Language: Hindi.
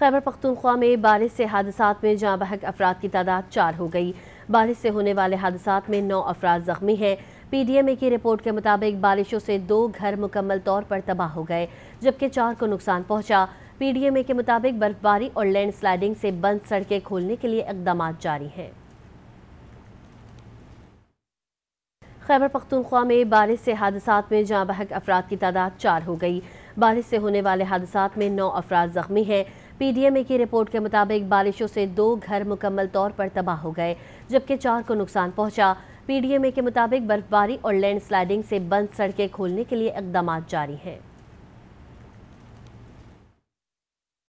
खैबर पख्तूनख्वा में बारिश से हादसा में जहाँ बहक अफराद की तादाद चार हो गई बारिश से होने वाले हादसा में नौ अफराद ज़ख्मी हैं पीडीएमए की रिपोर्ट के मुताबिक बारिशों से दो घर मुकम्मल तौर पर तबाह हो गए जबकि चार को नुकसान पहुंचा पीडीएमए के मुताबिक बर्फबारी और लैंड स्लाइडिंग से बंद सड़कें खोलने के लिए इकदाम जारी हैं खैबर पख्तूनख्वा में बारिश से हादसा में जहाँ बहक अफराद की तादाद चार हो गई बारिश से होने वाले हादसा में नौ अफराद ज़ख्मी हैं पीडीएमए की रिपोर्ट के मुताबिक बारिशों से दो घर मुकम्मल तौर पर तबाह हो गए जबकि चार को नुकसान पहुंचा पीडीएमए के मुताबिक बर्फबारी और लैंडस्लाइडिंग से बंद सड़कें खोलने के लिए इकदाम जारी हैं